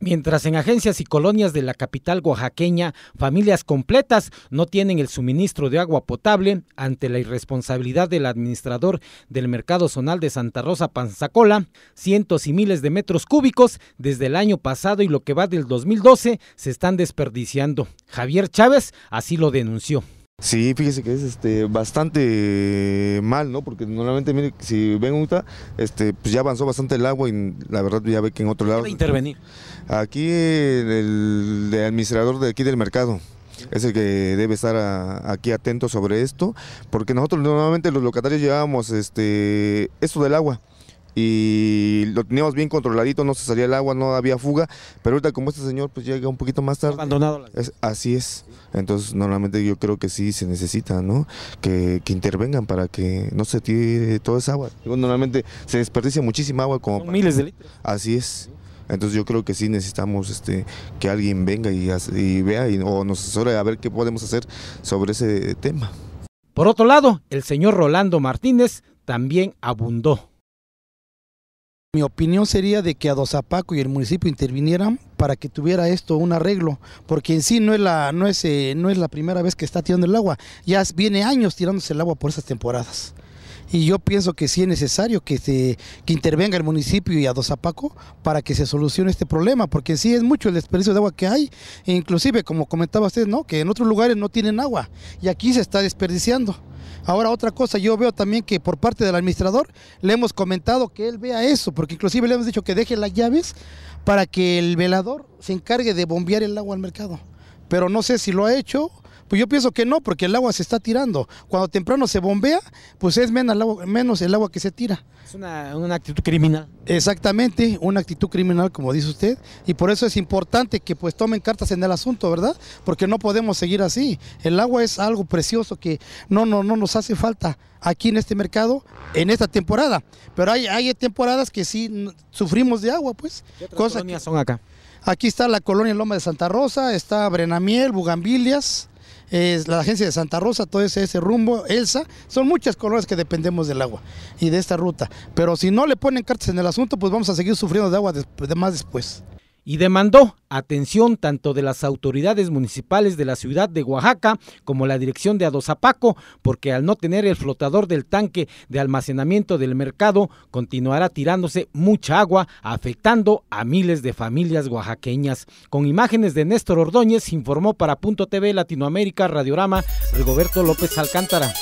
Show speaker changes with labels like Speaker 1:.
Speaker 1: Mientras en agencias y colonias de la capital oaxaqueña, familias completas no tienen el suministro de agua potable ante la irresponsabilidad del administrador del mercado zonal de Santa Rosa Panzacola, cientos y miles de metros cúbicos desde el año pasado y lo que va del 2012 se están desperdiciando.
Speaker 2: Javier Chávez así lo denunció. Sí, fíjese que es este, bastante mal, ¿no? Porque normalmente, mire, si ven usted, este, pues ya avanzó bastante el agua y la verdad ya ve que en otro lado... intervenir? Aquí el, administrador de aquí del mercado es el que debe estar aquí atento sobre esto, porque nosotros normalmente los locatarios llevábamos este, esto del agua, y lo teníamos bien controladito, no se salía el agua, no había fuga, pero ahorita como este señor pues llega un poquito más tarde. Abandonado. así es. Entonces normalmente yo creo que sí se necesita, ¿no? Que, intervengan para que no se tire toda esa agua. Normalmente se desperdicia muchísima agua como... miles de litros. Así es. Entonces yo creo que sí necesitamos este, que alguien venga y, vea y, o nos asesore a ver qué podemos hacer sobre ese tema.
Speaker 1: Por otro lado, el señor
Speaker 3: Rolando Martínez también abundó mi opinión sería de que a Dosapaco y el municipio intervinieran para que tuviera esto un arreglo, porque en sí no es la, no es, eh, no es la primera vez que está tirando el agua, ya viene años tirándose el agua por esas temporadas. Y yo pienso que sí es necesario que, se, intervenga el municipio y a Dosapaco para que se solucione este problema, porque en sí es mucho el desperdicio de agua que hay, e inclusive como comentaba usted, ¿no? que en otros lugares no tienen agua y aquí se está desperdiciando. Ahora otra cosa, yo veo también que por parte del administrador le hemos comentado que él vea eso, porque inclusive le hemos dicho que deje las llaves para que el velador se encargue de bombear el agua al mercado. Pero no sé si lo ha hecho pues yo pienso que no, porque el agua se está tirando. Cuando temprano se bombea, pues es menos el agua, que se tira. Es una, actitud criminal. Exactamente, una actitud criminal, como dice usted. Y por eso es importante que pues tomen cartas en el asunto, ¿verdad? Porque no podemos seguir así. El agua es algo precioso que no, no, no nos hace falta aquí en este mercado en esta temporada. Pero hay, hay temporadas que sí sufrimos de agua, pues. ¿Qué colonias son acá? Aquí está la colonia Loma de Santa Rosa, está Brenamiel, Bugambilias, la agencia de Santa Rosa, todo ese, rumbo, Elsa, son muchas colonias que dependemos del agua y de esta ruta. Pero si no le ponen cartas en el asunto, pues vamos a seguir sufriendo de agua más después y demandó atención tanto de las autoridades
Speaker 1: municipales de la ciudad de Oaxaca como la dirección de Adozapaco, porque al no tener el flotador del tanque de almacenamiento del mercado, continuará tirándose mucha agua, afectando a miles de familias oaxaqueñas. Con imágenes de Néstor Ordóñez, informó para Punto TV Latinoamérica Radiorama Rigoberto López Alcántara.